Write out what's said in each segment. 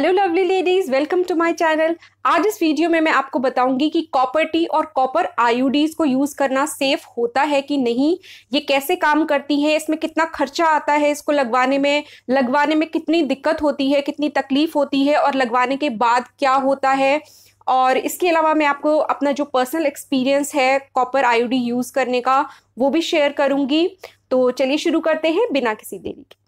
hello lovely ladies welcome to my channel आज इस video में मैं आपको बताऊंगी कि कॉपर टी और कॉपर आईयूडीज को यूज करना सेफ होता है कि नहीं ये कैसे काम करती है इसमें कितना खर्चा आता है इसको लगवाने में लगवाने में कितनी दिक्कत होती है कितनी तकलीफ होती है और लगवाने के बाद क्या होता है और इसके अलावा मैं आपको अपना जो पर्सनल एक्सपीरियंस है कॉपर आई यूज करने का वो भी शेयर करूंगी तो चलिए शुरू करते हैं बिना किसी देरी के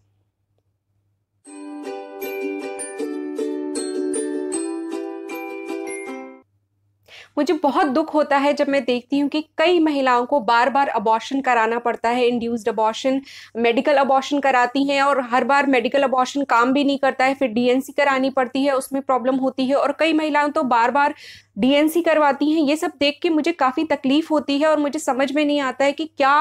मुझे बहुत दुख होता है जब मैं देखती हूँ कि कई महिलाओं को बार बार अबॉर्शन कराना पड़ता है इंड्यूस्ड अबॉर्शन मेडिकल अबॉर्शन कराती हैं और हर बार मेडिकल अबॉर्शन काम भी नहीं करता है फिर डीएनसी करानी पड़ती है उसमें प्रॉब्लम होती है और कई महिलाओं तो बार बार डीएनसी करवाती हैं ये सब देख के मुझे काफ़ी तकलीफ होती है और मुझे समझ में नहीं आता है कि क्या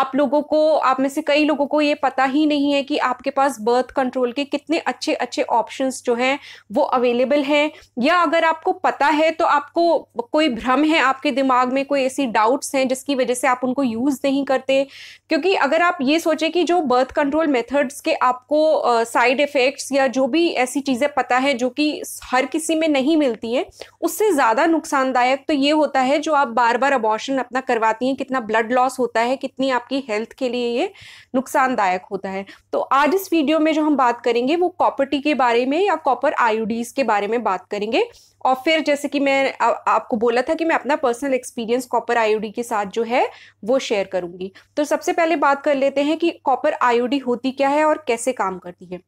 आप लोगों को आप में से कई लोगों को ये पता ही नहीं है कि आपके पास बर्थ कंट्रोल के कितने अच्छे अच्छे ऑप्शंस जो हैं वो अवेलेबल हैं या अगर आपको पता है तो आपको कोई भ्रम है आपके दिमाग में कोई ऐसी डाउट्स हैं जिसकी वजह से आप उनको यूज़ नहीं करते क्योंकि अगर आप ये सोचें कि जो बर्थ कंट्रोल मेथड्स के आपको साइड uh, इफ़ेक्ट्स या जो भी ऐसी चीज़ें पता है जो कि हर किसी में नहीं मिलती हैं उससे ज़्यादा ज़्यादा नुकसानदायक तो ये होता है जो आप बार बार अबॉर्शन अपना करवाती हैं कितना ब्लड लॉस होता है कितनी आपकी हेल्थ के लिए ये नुकसानदायक होता है तो आज इस वीडियो में जो हम बात करेंगे वो कॉपर्टी के बारे में या कॉपर आयोडीज के बारे में बात करेंगे और फिर जैसे कि मैं आ, आपको बोला था कि मैं अपना पर्सनल एक्सपीरियंस कॉपर आयोडी के साथ जो है वो शेयर करूंगी तो सबसे पहले बात कर लेते हैं कि कॉपर आयोडी होती क्या है और कैसे काम करती है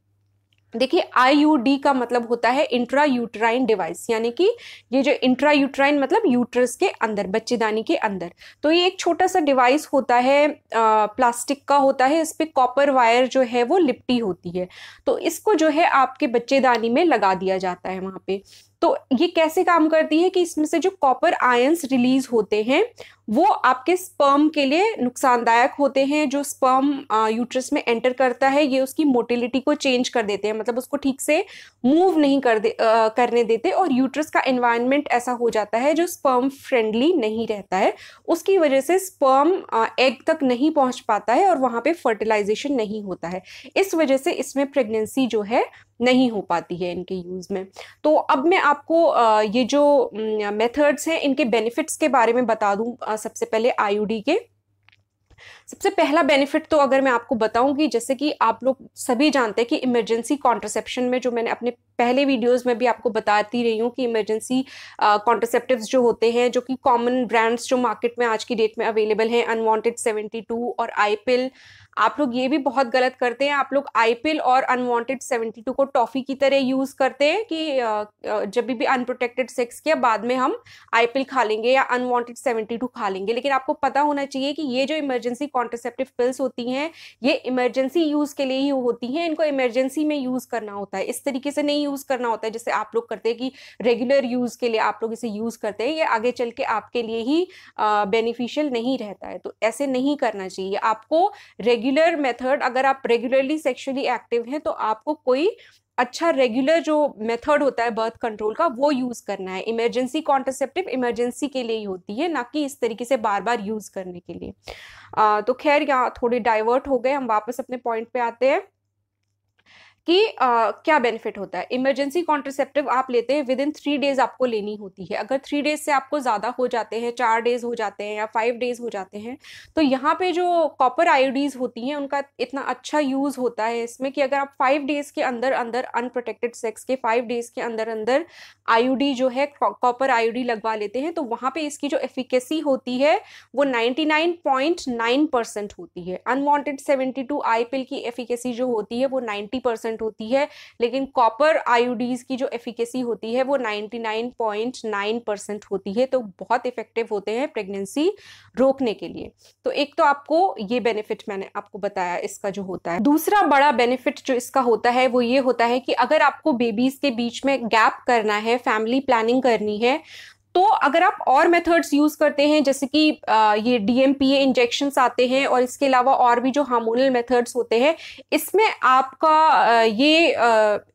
देखिए आईयूडी का मतलब होता है इंट्रा यूट्राइन डिवाइस यानी कि ये जो इंट्रा यूट्राइन मतलब यूट्रस के अंदर बच्चेदानी के अंदर तो ये एक छोटा सा डिवाइस होता है आ, प्लास्टिक का होता है इस पर कॉपर वायर जो है वो लिपटी होती है तो इसको जो है आपके बच्चेदानी में लगा दिया जाता है वहाँ पे तो ये कैसे काम करती है कि इसमें से जो कॉपर आयंस रिलीज होते हैं वो आपके स्पर्म के लिए नुकसानदायक होते हैं जो स्पर्म यूट्रस में एंटर करता है ये उसकी मोटिलिटी को चेंज कर देते हैं मतलब उसको ठीक से मूव नहीं कर दे आ, करने देते और यूट्रस का एनवायरनमेंट ऐसा हो जाता है जो स्पर्म फ्रेंडली नहीं रहता है उसकी वजह से स्पर्म एग तक नहीं पहुँच पाता है और वहाँ पर फर्टिलाइजेशन नहीं होता है इस वजह से इसमें प्रेगनेंसी जो है नहीं हो पाती है इनके यूज़ में तो अब मैं आपको ये जो मेथड्स हैं इनके बेनिफिट्स के बारे में बता दूँ सबसे पहले आईयूडी के सबसे पहला बेनिफिट तो अगर मैं आपको बताऊंगी जैसे कि आप लोग सभी जानते हैं कि इमरजेंसी कॉन्ट्रसेप्शन में जो मैंने अपने पहले वीडियोस में भी आपको बताती रही हूँ कि इमरजेंसी कॉन्ट्रसेप्टिव्स जो होते हैं जो कि कॉमन ब्रांड्स जो मार्केट में आज की डेट में अवेलेबल हैं अनवांटेड 72 और आईपिल आप लोग ये भी बहुत गलत करते हैं आप लोग आईपिल और अनवांटेड टू को टॉफ़ी की तरह यूज़ करते हैं कि जब भी अनप्रोटेक्टेड सेक्स के बाद में हम आईपिल खा लेंगे या अनवांटेड टू खा लेंगे लेकिन आपको पता होना चाहिए कि ये जो इमरजेंसी कॉन्ट्रसेप्टिव पिल्स होती हैं ये इमरजेंसी यूज़ के लिए ही होती हैं इनको इमरजेंसी में यूज़ करना होता है इस तरीके से नहीं यूज़ करना होता है जैसे आप लोग करते हैं कि रेगुलर यूज़ के लिए आप लोग इसे यूज़ करते हैं ये आगे चल के आपके लिए ही बेनिफिशियल नहीं रहता है तो ऐसे नहीं करना चाहिए आपको रेगुलर मेथड अगर आप रेगुलरली सेक्शुअली एक्टिव हैं तो आपको कोई अच्छा रेगुलर जो मेथड होता है बर्थ कंट्रोल का वो यूज़ करना है इमरजेंसी कॉन्ट्रसेप्टिव इमरजेंसी के लिए ही होती है ना कि इस तरीके से बार बार यूज़ करने के लिए आ, तो खैर यहाँ थोड़े डाइवर्ट हो गए हम वापस अपने पॉइंट पे आते हैं कि आ, क्या बेनिफिट होता है इमरजेंसी कॉन्ट्रसेप्टिव आप लेते हैं विद इन थ्री डेज आपको लेनी होती है अगर थ्री डेज से आपको ज़्यादा हो जाते हैं चार डेज हो जाते हैं या फाइव डेज हो जाते हैं तो यहाँ पे जो कॉपर आयोडीज होती हैं उनका इतना अच्छा यूज़ होता है इसमें कि अगर आप फाइव डेज के अंदर अंदर अनप्रोटेक्टेड सेक्स के फाइव डेज के अंदर अंदर आई जो है कॉपर आई लगवा लेते हैं तो वहाँ पर इसकी जो एफिकेसी होती है वो नाइन्टी परसेंट होती है सेवेंटी टू आई पिल की एफिकेसी जो होती है वो नाइन्टी परसेंट परसेंट होती है लेकिन कॉपर आयोडीज की जो एफिकेसी होती है वो ninety nine point nine percent होती है तो बहुत इफेक्टिव होते हैं प्रेगनेंसी रोकने के लिए तो एक तो आपको ये बेनिफिट मैंने आपको बताया इसका जो होता है दूसरा बड़ा बेनिफिट जो इसका होता है वो ये होता है कि अगर आपको बेबीज के बीच में गैप करना है फैमिली प्लानिंग करनी है तो अगर आप और मेथड्स यूज़ करते हैं जैसे कि ये डीएमपीए इंजेक्शन आते हैं और इसके अलावा और भी जो हार्मोनल मेथड्स होते हैं इसमें आपका ये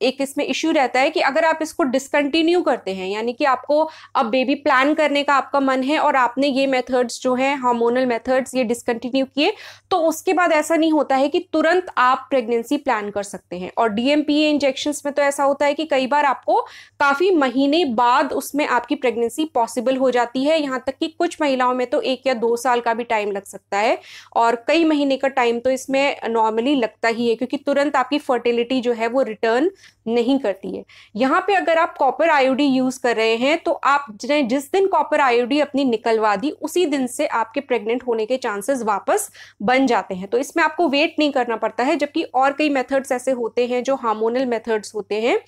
एक इसमें इश्यू रहता है कि अगर आप इसको डिसकंटिन्यू करते हैं यानी कि आपको अब बेबी प्लान करने का आपका मन है और आपने ये मेथड्स जो हैं हार्मोनल मेथड्स ये डिसकंटिन्यू किए तो उसके बाद ऐसा नहीं होता है कि तुरंत आप प्रेगनेंसी प्लान कर सकते हैं और डीएमपीए इंजेक्शन में तो ऐसा होता है कि कई बार आपको काफ़ी महीने बाद उसमें आपकी प्रेगनेंसी ही पॉसिबल हो जाती है यहाँ तक कि कुछ महिलाओं में तो एक या दो साल का भी टाइम लग सकता है और कई महीने का टाइम तो इसमें नॉर्मली लगता ही है क्योंकि तुरंत आपकी फर्टिलिटी जो है वो रिटर्न नहीं करती है यहाँ पे अगर आप कॉपर आयोडी यूज कर रहे हैं तो जिन्हें जिस दिन कॉपर आयोडी अपनी निकलवा दी उसी दिन से आपके प्रेग्नेंट होने के चांसेस वापस बन जाते हैं तो इसमें आपको वेट नहीं करना पड़ता है जबकि और कई मेथड्स ऐसे होते हैं जो हार्मोनल मेथड्स होते हैं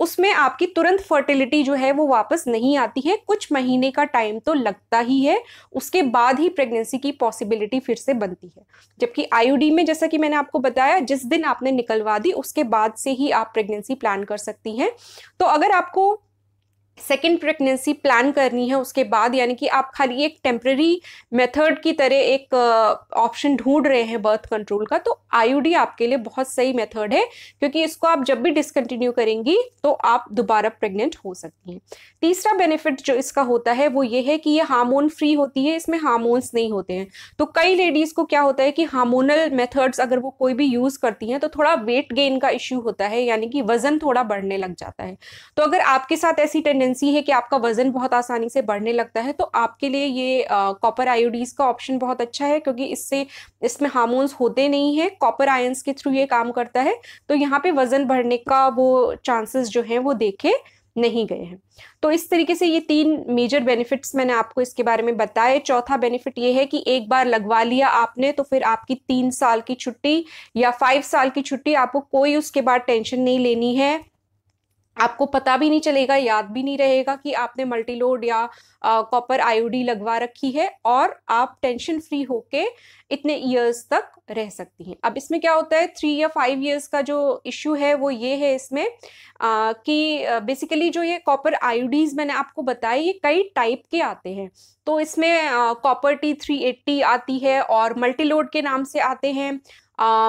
उसमें आपकी तुरंत फर्टिलिटी जो है वो वापस नहीं आती है कुछ महीने का टाइम तो लगता ही है उसके बाद ही प्रेगनेंसी की पॉसिबिलिटी फिर से बनती है जबकि आईयूडी में जैसा कि मैंने आपको बताया जिस दिन आपने निकलवा दी उसके बाद से ही आप प्रेगनेंसी प्लान कर सकती हैं तो अगर आपको सेकेंड प्रेगनेंसी प्लान करनी है उसके बाद यानी कि आप खाली एक टेम्प्रेरी मेथड की तरह एक ऑप्शन uh, ढूंढ रहे हैं बर्थ कंट्रोल का तो आईयूडी आपके लिए बहुत सही मेथड है क्योंकि इसको आप जब भी डिसकंटिन्यू करेंगी तो आप दोबारा प्रेग्नेंट हो सकती हैं तीसरा बेनिफिट जो इसका होता है वो ये है कि ये हार्मोन फ्री होती है इसमें हार्मोन्स नहीं होते हैं तो कई लेडीज़ को क्या होता है कि हार्मोनल मेथड्स अगर वो कोई भी यूज़ करती हैं तो थोड़ा वेट गेन का इश्यू होता है यानी कि वजन थोड़ा बढ़ने लग जाता है तो अगर आपके साथ ऐसी टेंडेंस टेंडेंसी है कि आपका वजन बहुत आसानी से बढ़ने लगता है तो आपके लिए ये कॉपर आयोडीज का ऑप्शन बहुत अच्छा है क्योंकि इससे इसमें हार्मोन्स होते नहीं है कॉपर आयंस के थ्रू ये काम करता है तो यहाँ पे वजन बढ़ने का वो चांसेस जो है वो देखे नहीं गए हैं तो इस तरीके से ये तीन मेजर बेनिफिट्स मैंने आपको इसके बारे में बताए चौथा बेनिफिट ये है कि एक बार लगवा लिया आपने तो फिर आपकी तीन साल की छुट्टी या फाइव साल की छुट्टी आपको कोई उसके बाद टेंशन नहीं लेनी है आपको पता भी नहीं चलेगा याद भी नहीं रहेगा कि आपने मल्टीलोड या कॉपर आईओडी लगवा रखी है और आप टेंशन फ्री होके इतने ईयर्स तक रह सकती हैं अब इसमें क्या होता है थ्री या फाइव ईयर्स का जो इश्यू है वो ये है इसमें आ, कि बेसिकली जो ये कॉपर आईओडीज मैंने आपको बताया ये कई टाइप के आते हैं तो इसमें कॉपर टी थ्री एट्टी आती है और मल्टीलोड के नाम से आते हैं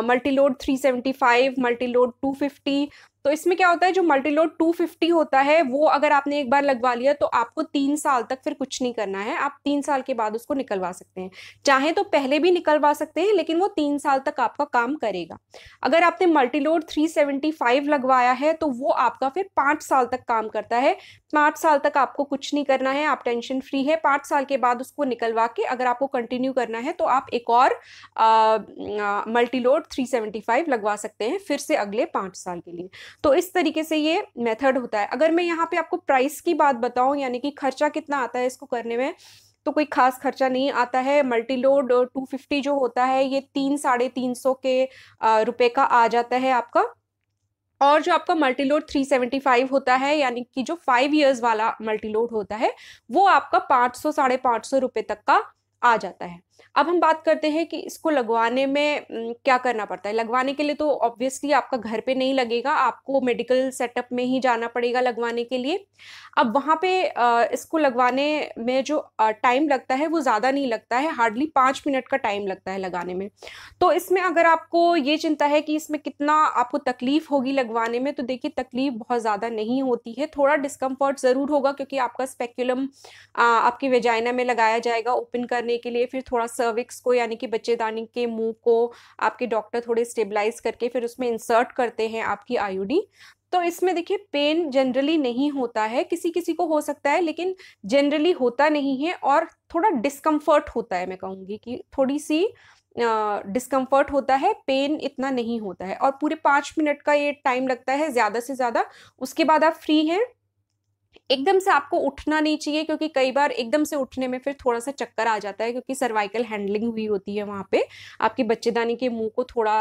Multiload three seventy five Multiload two fifty तो इसमें क्या होता है जो मल्टीलोड 250 होता है वो अगर आपने एक बार लगवा लिया तो आपको तीन साल तक फिर कुछ नहीं करना है आप तीन साल के बाद उसको निकलवा सकते हैं चाहे तो पहले भी निकलवा सकते हैं लेकिन वो तीन साल तक आपका काम करेगा अगर आपने मल्टीलोड 375 लगवाया है तो वो आपका फिर पाँच साल तक काम करता है पाँच साल तक आपको कुछ नहीं करना है आप टेंशन फ्री है पाँच साल के बाद उसको निकलवा के अगर आपको कंटिन्यू करना है तो आप एक और मल्टीलोड थ्री लगवा सकते हैं फिर से अगले पाँच साल के लिए तो इस तरीके से ये मेथड होता है अगर मैं यहाँ पे आपको प्राइस की बात बताऊँ यानी कि खर्चा कितना आता है इसको करने में तो कोई खास खर्चा नहीं आता है मल्टीलोड टू फिफ्टी जो होता है ये तीन साढ़े तीन सौ के रुपए का आ जाता है आपका और जो आपका थ्री सेवेंटी 375 होता है यानी कि जो फाइव इयर्स वाला मल्टीलोड होता है वो आपका 500 सौ साढ़े पाँच सौ रुपये तक का आ जाता है अब हम बात करते हैं कि इसको लगवाने में क्या करना पड़ता है लगवाने के लिए तो ऑब्वियसली आपका घर पे नहीं लगेगा आपको मेडिकल सेटअप में ही जाना पड़ेगा लगवाने के लिए अब वहाँ पे इसको लगवाने में जो टाइम लगता है वो ज़्यादा नहीं लगता है हार्डली पाँच मिनट का टाइम लगता है लगाने में तो इसमें अगर आपको ये चिंता है कि इसमें कितना आपको तकलीफ़ होगी लगवाने में तो देखिए तकलीफ़ बहुत ज़्यादा नहीं होती है थोड़ा डिस्कम्फर्ट ज़रूर होगा क्योंकि आपका स्पेक्यूलम आपकी वेजाइना में लगाया जाएगा ओपन करने के लिए फिर थोड़ा थोड़ा हाँ, सर्विक्स को यानी कि बच्चेदानी के मुंह को आपके डॉक्टर थोड़े स्टेबलाइज करके फिर उसमें इंसर्ट करते हैं आपकी आयुडी तो इसमें देखिए पेन जनरली नहीं होता है किसी किसी को हो सकता है लेकिन जनरली होता नहीं है और थोड़ा डिस्कम्फर्ट होता है मैं कहूँगी कि थोड़ी सी डिस्कम्फर्ट uh, होता है पेन इतना नहीं होता है और पूरे पाँच मिनट का ये टाइम लगता है ज़्यादा से ज़्यादा उसके बाद आप फ्री हैं एकदम से आपको उठना नहीं चाहिए क्योंकि कई बार एकदम से उठने में फिर थोड़ा सा चक्कर आ जाता है क्योंकि सर्वाइकल हैंडलिंग हुई होती है वहाँ पे आपकी बच्चेदानी के मुंह को थोड़ा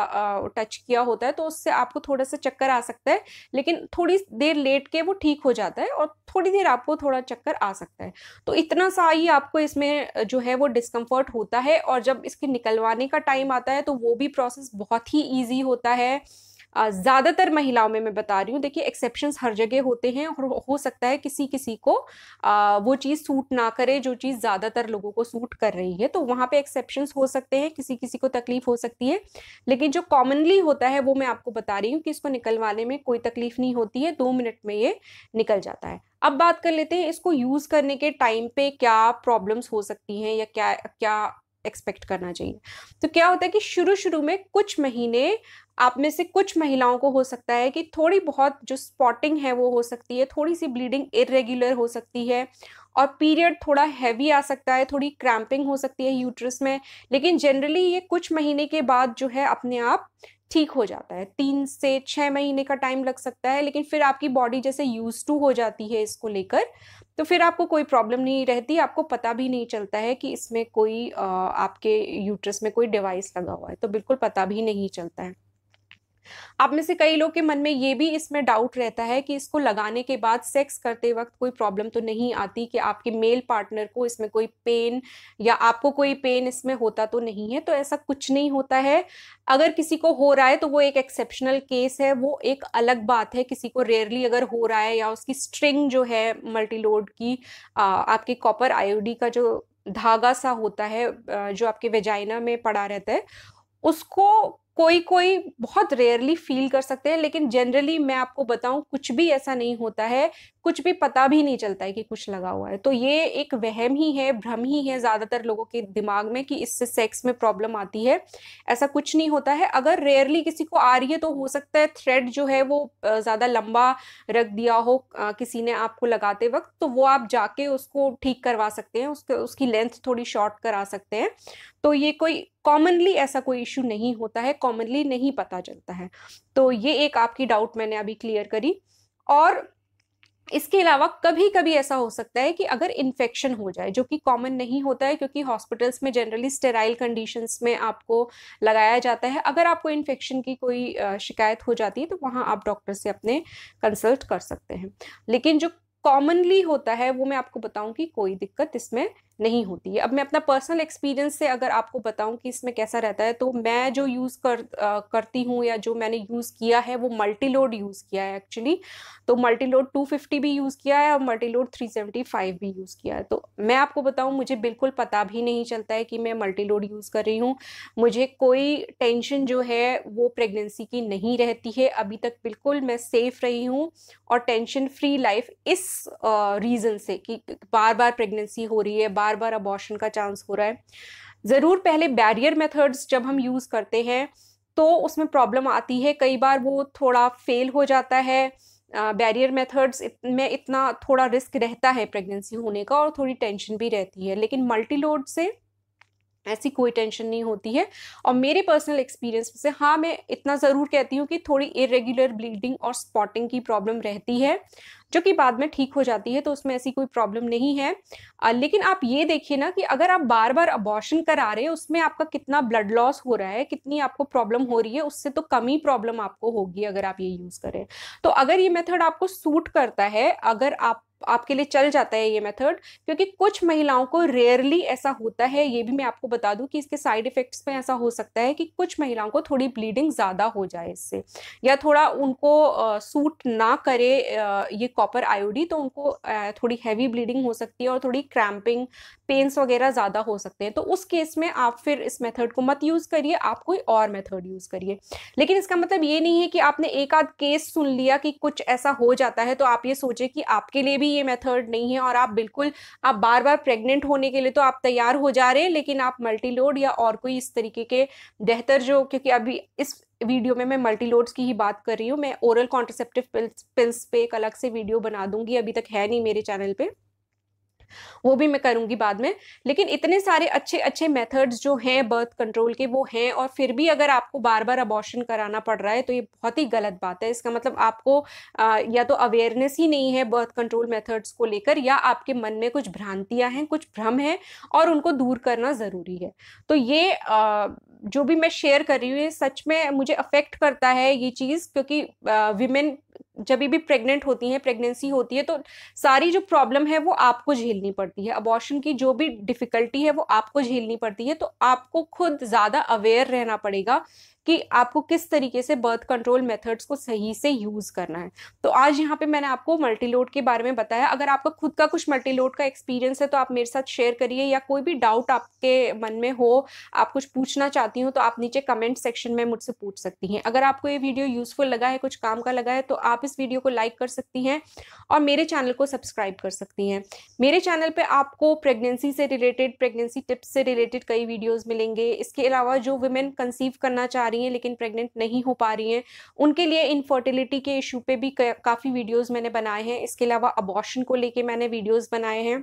टच किया होता है तो उससे आपको थोड़ा सा चक्कर आ सकता है लेकिन थोड़ी देर लेट के वो ठीक हो जाता है और थोड़ी देर आपको थोड़ा चक्कर आ सकता है तो इतना सा ही आपको इसमें जो है वो डिस्कम्फर्ट होता है और जब इसके निकलवाने का टाइम आता है तो वो भी प्रोसेस बहुत ही ईजी होता है ज़्यादातर महिलाओं में मैं बता रही हूँ देखिए एक्सेप्शन हर जगह होते हैं और हो सकता है किसी किसी को वो चीज़ सूट ना करे जो चीज़ ज़्यादातर लोगों को सूट कर रही है तो वहाँ पे एक्सेप्शंस हो सकते हैं किसी किसी को तकलीफ़ हो सकती है लेकिन जो कॉमनली होता है वो मैं आपको बता रही हूँ कि इसको निकलवाने में कोई तकलीफ़ नहीं होती है दो मिनट में ये निकल जाता है अब बात कर लेते हैं इसको यूज़ करने के टाइम पे क्या प्रॉब्लम्स हो सकती हैं या क्या क्या एक्सपेक्ट करना चाहिए तो क्या होता है कि शुरू शुरू में कुछ महीने आप में से कुछ महिलाओं को हो सकता है कि थोड़ी बहुत जो स्पॉटिंग है वो हो सकती है थोड़ी सी ब्लीडिंग इरेगुलर हो सकती है और पीरियड थोड़ा हैवी आ सकता है थोड़ी क्रैम्पिंग हो सकती है यूट्रस में लेकिन जनरली ये कुछ महीने के बाद जो है अपने आप ठीक हो जाता है तीन से छः महीने का टाइम लग सकता है लेकिन फिर आपकी बॉडी जैसे यूज टू हो जाती है इसको लेकर तो फिर आपको कोई प्रॉब्लम नहीं रहती आपको पता भी नहीं चलता है कि इसमें कोई आपके यूट्रस में कोई डिवाइस लगा हुआ है तो बिल्कुल पता भी नहीं चलता है आप में से कई लोग के मन में ये भी इसमें डाउट रहता है कि इसको लगाने के बाद सेक्स करते वक्त कोई प्रॉब्लम तो नहीं आती कि आपके मेल पार्टनर को इसमें कोई पेन या आपको कोई पेन इसमें होता तो नहीं है तो ऐसा कुछ नहीं होता है अगर किसी को हो रहा है तो वो एक एक्सेप्शनल केस है वो एक अलग बात है किसी को रेयरली अगर हो रहा है या उसकी स्ट्रिंग जो है मल्टीलोड की आपके कॉपर आयोडी का जो धागा सा होता है जो आपके वेजाइना में पड़ा रहता है उसको कोई कोई बहुत रेयरली फील कर सकते हैं लेकिन जनरली मैं आपको बताऊं कुछ भी ऐसा नहीं होता है कुछ भी पता भी नहीं चलता है कि कुछ लगा हुआ है तो ये एक वहम ही है भ्रम ही है ज़्यादातर लोगों के दिमाग में कि इससे सेक्स में प्रॉब्लम आती है ऐसा कुछ नहीं होता है अगर रेयरली किसी को आ रही है तो हो सकता है थ्रेड जो है वो ज़्यादा लंबा रख दिया हो किसी ने आपको लगाते वक्त तो वो आप जाके उसको ठीक करवा सकते हैं उसके उसकी लेंथ थोड़ी शॉर्ट करा सकते हैं तो ये कोई कॉमनली ऐसा कोई इशू नहीं होता है कॉमनली नहीं पता चलता है तो ये एक आपकी डाउट मैंने अभी क्लियर करी और इसके अलावा कभी कभी ऐसा हो सकता है कि अगर इन्फेक्शन हो जाए जो कि कॉमन नहीं होता है क्योंकि हॉस्पिटल्स में जनरली स्टेराइल कंडीशंस में आपको लगाया जाता है अगर आपको इन्फेक्शन की कोई शिकायत हो जाती है तो वहाँ आप डॉक्टर से अपने कंसल्ट कर सकते हैं लेकिन जो कॉमनली होता है वो मैं आपको बताऊं कि कोई दिक्कत इसमें नहीं होती है अब मैं अपना पर्सनल एक्सपीरियंस से अगर आपको बताऊं कि इसमें कैसा रहता है तो मैं जो यूज़ कर आ, करती हूँ या जो मैंने यूज़ किया है वो मल्टी लोड यूज़ किया है एक्चुअली तो मल्टी लोड टू फिफ्टी भी यूज़ किया है और Multiload three seventy five भी यूज़ किया है तो मैं आपको बताऊँ मुझे बिल्कुल पता भी नहीं चलता है कि मैं मल्टी लोड यूज़ कर रही हूँ मुझे कोई टेंशन जो है वो प्रेगनेंसी की नहीं रहती है अभी तक बिल्कुल मैं सेफ रही हूँ और टेंशन फ्री लाइफ इस रीज़न से कि बार बार प्रेगनेंसी हो रही है बार बार बार अबॉर्शन का चांस हो रहा है ज़रूर पहले बैरियर मेथड्स जब हम यूज़ करते हैं तो उसमें प्रॉब्लम आती है कई बार वो थोड़ा फेल हो जाता है बैरियर uh, मेथड्स इत, में इतना थोड़ा रिस्क रहता है प्रेगनेंसी होने का और थोड़ी टेंशन भी रहती है लेकिन मल्टी लोड से ऐसी कोई टेंशन नहीं होती है और मेरे पर्सनल एक्सपीरियंस से हाँ मैं इतना ज़रूर कहती हूँ कि थोड़ी इरेगुलर ब्लीडिंग और स्पॉटिंग की प्रॉब्लम रहती है जो कि बाद में ठीक हो जाती है तो उसमें ऐसी कोई प्रॉब्लम नहीं है लेकिन आप ये देखिए ना कि अगर आप बार बार अबॉर्शन करा रहे हैं उसमें आपका कितना ब्लड लॉस हो रहा है कितनी आपको प्रॉब्लम हो रही है उससे तो कम ही प्रॉब्लम आपको होगी अगर आप ये यूज़ करें तो अगर ये मेथड आपको सूट करता है अगर आप आपके लिए चल जाता है ये मेथड क्योंकि कुछ महिलाओं को रेयरली ऐसा होता है ये भी मैं आपको बता दूं कि इसके साइड इफेक्ट्स में ऐसा हो सकता है कि कुछ महिलाओं को थोड़ी ब्लीडिंग ज़्यादा हो जाए इससे या थोड़ा उनको सूट ना करे ये कॉपर आयोडी तो उनको थोड़ी हैवी ब्लीडिंग हो सकती है और थोड़ी क्रैम्पिंग पेन्स वगैरह ज़्यादा हो सकते हैं तो उस केस में आप फिर इस मेथड को मत यूज़ करिए आप कोई और मेथड यूज़ करिए लेकिन इसका मतलब ये नहीं है कि आपने एक आध केस सुन लिया कि कुछ ऐसा हो जाता है तो आप ये सोचें कि आपके लिए भी ये मेथड नहीं है और आप बिल्कुल आप बार बार प्रेग्नेंट होने के लिए तो आप तैयार हो जा रहे हैं लेकिन आप मल्टीलोड या और कोई इस तरीके के बेहतर जो क्योंकि अभी इस वीडियो में मैं मल्टी लोड्स की ही बात कर रही हूँ मैं ओरल कॉन्ट्रसेप्टिव पिल्स पिल्स पे एक अलग से वीडियो बना दूंगी अभी तक है नहीं मेरे चैनल पे वो भी मैं करूँगी बाद में लेकिन इतने सारे अच्छे अच्छे मेथड्स जो हैं बर्थ कंट्रोल के वो हैं और फिर भी अगर आपको बार बार अबॉर्शन कराना पड़ रहा है तो ये बहुत ही गलत बात है इसका मतलब आपको आ, या तो अवेयरनेस ही नहीं है बर्थ कंट्रोल मेथड्स को लेकर या आपके मन में कुछ भ्रांतियाँ हैं कुछ भ्रम हैं और उनको दूर करना ज़रूरी है तो ये आ, जो भी मैं शेयर कर रही हूँ ये सच में मुझे अफेक्ट करता है ये चीज़ क्योंकि विमेन जब भी प्रेग्नेंट होती हैं प्रेगनेंसी होती है तो सारी जो प्रॉब्लम है वो आपको झेलनी पड़ती है अबॉर्शन की जो भी डिफ़िकल्टी है वो आपको झेलनी पड़ती है तो आपको खुद ज़्यादा अवेयर रहना पड़ेगा कि आपको किस तरीके से बर्थ कंट्रोल मेथड्स को सही से यूज़ करना है तो आज यहाँ पे मैंने आपको मल्टीलोड के बारे में बताया अगर आपका खुद का कुछ मल्टीलोड का एक्सपीरियंस है तो आप मेरे साथ शेयर करिए या कोई भी डाउट आपके मन में हो आप कुछ पूछना चाहती हो तो आप नीचे कमेंट सेक्शन में मुझसे पूछ सकती हैं अगर आपको ये वीडियो यूज़फुल लगा है कुछ काम का लगा है तो आप इस वीडियो को लाइक कर सकती हैं और मेरे चैनल को सब्सक्राइब कर सकती हैं मेरे चैनल पर आपको प्रेगनेंसी से रिलेटेड प्रेगनेंसी टिप्स से रिलेटेड कई वीडियोज़ मिलेंगे इसके अलावा जो वुमेन कंसीव करना चाह रही हैं लेकिन प्रेग्नेंट नहीं हो पा रही हैं उनके लिए इनफर्टिलिटी के इशू पे भी काफ़ी वीडियोस मैंने बनाए हैं इसके अलावा अबॉर्शन को लेके मैंने वीडियोस बनाए हैं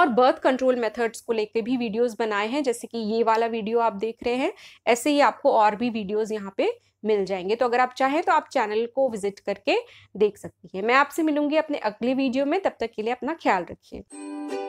और बर्थ कंट्रोल मेथड्स को लेके भी वीडियोस बनाए हैं जैसे कि ये वाला वीडियो आप देख रहे हैं ऐसे ही आपको और भी वीडियोज़ यहाँ पर मिल जाएंगे तो अगर आप चाहें तो आप चैनल को विजिट करके देख सकती हैं मैं आपसे मिलूंगी अपने अगले वीडियो में तब तक के लिए अपना ख्याल रखिए